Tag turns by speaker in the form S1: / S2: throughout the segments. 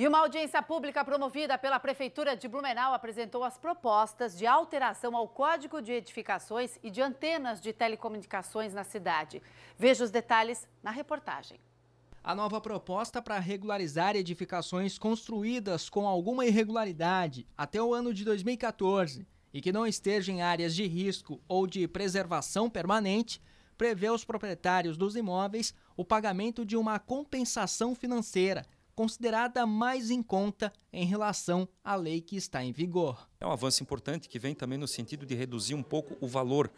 S1: E uma audiência pública promovida pela Prefeitura de Blumenau apresentou as propostas de alteração ao Código de Edificações e de Antenas de Telecomunicações na cidade. Veja os detalhes na reportagem.
S2: A nova proposta para regularizar edificações construídas com alguma irregularidade até o ano de 2014 e que não estejam em áreas de risco ou de preservação permanente prevê aos proprietários dos imóveis o pagamento de uma compensação financeira considerada mais em conta em relação à lei que está em vigor.
S1: É um avanço importante que vem também no sentido de reduzir um pouco o valor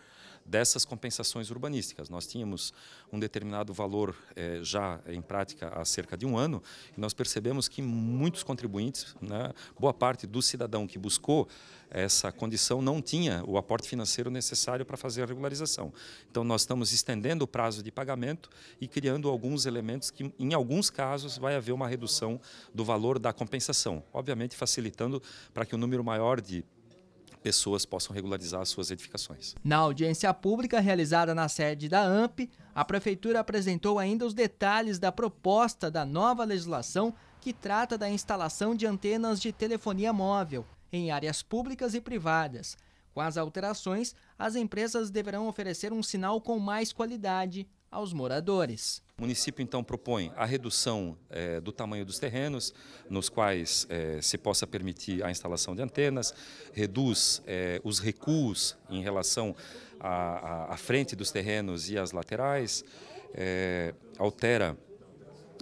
S1: dessas compensações urbanísticas. Nós tínhamos um determinado valor eh, já em prática há cerca de um ano e nós percebemos que muitos contribuintes, né, boa parte do cidadão que buscou essa condição não tinha o aporte financeiro necessário para fazer a regularização. Então nós estamos estendendo o prazo de pagamento e criando alguns elementos que em alguns casos vai haver uma redução do valor da compensação obviamente facilitando para que um número maior de pessoas possam regularizar suas edificações.
S2: Na audiência pública realizada na sede da AMP, a prefeitura apresentou ainda os detalhes da proposta da nova legislação que trata da instalação de antenas de telefonia móvel em áreas públicas e privadas. Com as alterações, as empresas deverão oferecer um sinal com mais qualidade aos moradores.
S1: O município então propõe a redução eh, do tamanho dos terrenos, nos quais eh, se possa permitir a instalação de antenas, reduz eh, os recuos em relação à, à, frente dos terrenos e às laterais, altera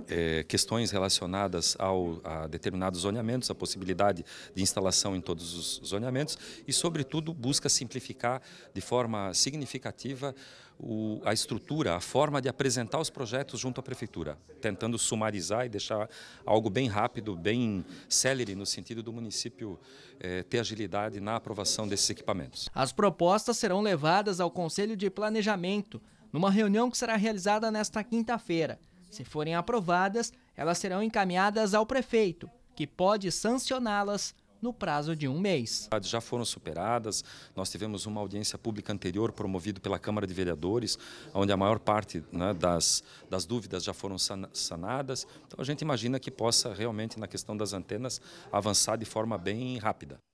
S1: é, questões relacionadas ao, a determinados zoneamentos, a possibilidade de instalação em todos os zoneamentos e, sobretudo, busca simplificar de forma significativa o, a estrutura, a forma de apresentar os projetos junto à Prefeitura, tentando sumarizar e deixar algo bem rápido, bem célere, no sentido do município é, ter agilidade na aprovação desses equipamentos.
S2: As propostas serão levadas ao Conselho de Planejamento, numa reunião que será realizada nesta quinta-feira. Se forem aprovadas, elas serão encaminhadas ao prefeito, que pode sancioná-las no prazo de um mês. Já foram superadas,
S1: nós tivemos uma audiência pública anterior promovida pela Câmara de Vereadores, onde a maior parte né, das, das dúvidas já foram sanadas, então a gente imagina que possa realmente, na questão das antenas, avançar de forma bem rápida.